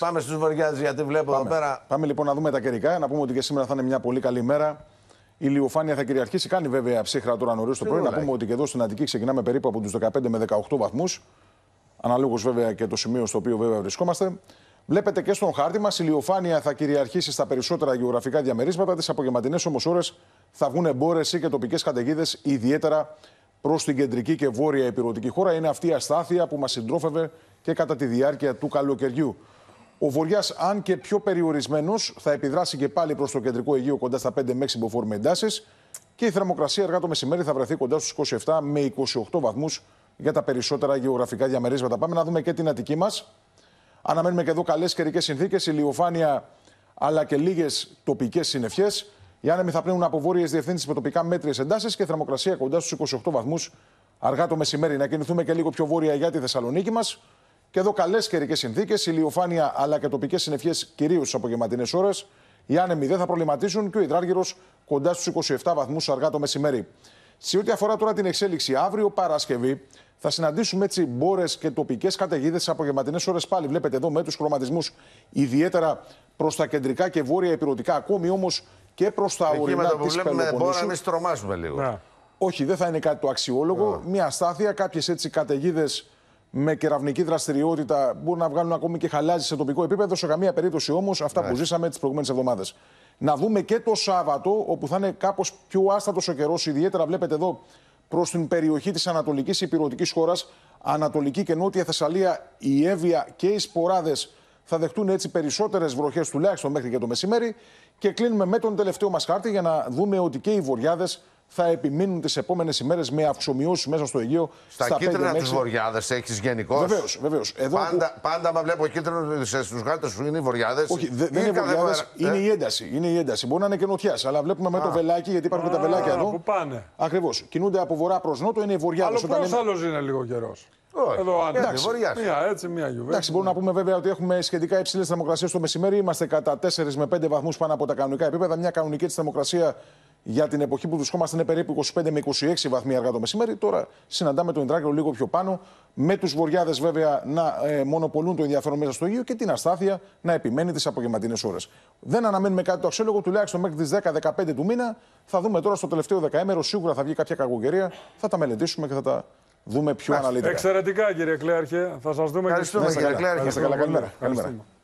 Πάμε στους Βοριάδε, γιατί βλέπω Πάμε. εδώ πέρα. Πάμε λοιπόν να δούμε τα καιρικά. Να πούμε ότι και σήμερα θα είναι μια πολύ καλή μέρα. Η ηλιοφάνεια θα κυριαρχήσει. Κάνει βέβαια ψύχρα τώρα νωρίς το πρωί. Να πούμε ότι και εδώ στην Αττική ξεκινάμε περίπου από τους 15 με 18 βαθμούς. Αναλόγως βέβαια και το σημείο στο οποίο βέβαια βρισκόμαστε. Βλέπετε και στον χάρτη μας, η λιοφάνεια θα κυριαρχήσει στα περισσότερα γεωγραφικά διαμερίσματα. Τις απογευματινές όμως ώρες θα βγουν εμπόρες ή και τοπικές καταιγίδες, ιδιαίτερα προς την κεντρική και βόρεια επιρωτική χώρα. Είναι αυτή η αστάθεια που μας συντρόφευε και κατά τη διάρκεια του καλοκαιριού. Ο Βοριάς, αν και πιο περιορισμένος, θα επιδράσει και πάλι προς το κεντρικό Αιγείο κοντά στα 5 με 6 μποφόρ με εντάσεις. Και η θερμοκρασία αργά το μεσημέρι θα βρεθεί κοντά στους 27 με 28 βαθμούς για τα περισσότερα γεωγραφικά διαμερίσματα. Πάμε να δούμε και την Αττική μας. Αναμένουμε και εδώ καλές καιρικές συνθήκες, ηλιοφάνεια αλλά και λίγες τοπικές συννεφιές. Οι άνεμοι θα πνέουν από βόρειες διευθύνσεις με τοπικά μέτριε εντάσεις και θερμοκρασία κοντά στους 28 βαθμούς αργά το μεσημέρι. Να κινηθούμε και λίγο πιο βόρεια για τη Θεσσαλονίκη μας. Και εδώ καλές καιρικές συνθήκες, ηλιοφάνεια αλλά και τοπικές συνευχές κυρίως στις απογευματινές ώρες. Οι άνεμοι δεν θα προβληματίσουν και ο υδράργυρος κοντά στους 27 βαθμούς αργά το μεσημέρι. Σε ό,τι αφορά τώρα την εξέλιξη, αύριο Παρασκευή θα συναντήσουμε έτσι μπόρες και τοπικές καταιγίδες στις απογευματινές ώρες πάλι. Βλέπετε εδώ με τους χρωματισμούς ιδιαίτερα προς τα κεντρικά και βόρεια υπηρετικά. Ακόμη όμως και προς τα ορεινά τη Πελοποννήσου. Μπορεί τρομάζουμε λίγο. Όχι, δεν θα είναι κάτι το αξιόλογο. Μια στάθεια. κάποιες έτσι καταιγίδες με κεραυνική δραστηριότητα μπορούν να βγάλουν ακόμη και χαλάζι σε τοπικό επίπεδο. Σε καμία περίπτωση όμως αυτά που ζήσαμε τις προηγούμενες εβδομάδες. Να δούμε και το Σάββατο, όπου θα είναι κάπως πιο άστατος ο καιρός, ιδιαίτερα βλέπετε εδώ προς την περιοχή της Ανατολικής Υπηρετικής χώρας, Ανατολική και Νότια Θεσσαλία, η Εύβοια και οι Σποράδες θα δεχτούν έτσι περισσότερες βροχές τουλάχιστον μέχρι και το μεσημέρι. Και κλείνουμε με τον τελευταίο μας χάρτη για να δούμε ότι και οι Βορειάδε θα επιμείνουν τις επόμενες ημέρες με αυξομοιώσεις μέσα στο Αιγαίο. Στα, στα κίτρινα τη Βοριάδας έχεις γενικώς. Βεβαίως, βεβαίως. Πάντα, που... πάντα μα βλέπω κίτρινο στου γάτε σου είναι οι Βοριάδες. Όχι, δεν είναι είναι η ε. ένταση. Είναι η ένταση. Μπορεί να είναι και νοτιά, αλλά βλέπουμε με το βελάκι, γιατί υπάρχουν α, τα βελάκια εδώ. πάνε. Ακριβώς. Κινούνται από βορρά προς νότο, είναι οι Βοριάδες. Αλλά είναι... άλλος είναι λίγο καιρός. Εδώ άνω. Εντάξει. Μία έτσι, μία γιουβέντα. Εντάξει, μπορούμε να πούμε βέβαια ότι έχουμε σχετικά υψηλές θερμοκρασίες το μεσημέρι. Είμαστε κατά 4 με 5 βαθμούς πάνω από τα κανονικά επίπεδα. Μια κανονική θερμοκρασία για την εποχή που βρισκόμαστε είναι περίπου 25 με 26 βαθμοί αργά το μεσημέρι. Τώρα συναντάμε τον Ιντράκιο λίγο πιο πάνω, με τους βορειάδε βέβαια να ε, μονοπολούν το ενδιαφέρον μέσα στο ίδιο και την αστάθεια να επιμένει τις απογευματινές ώρες. Δεν αναμένουμε κάτι το αξιόλογο, τουλάχιστον μέχρι τις 10-15 του μήνα. Θα δούμε τώρα στο τελευταίο δεκαέμερο, σίγουρα θα βγει κάποια κακοκαιρία, θα τα μελετήσουμε και θα τα δούμε πιο αναλυτικά. Εξαιρετικά κύριε Κλέαρχε, θα σας δούμε Ευχαριστούμε, και Ευχαριστούμε, Καλημέρα.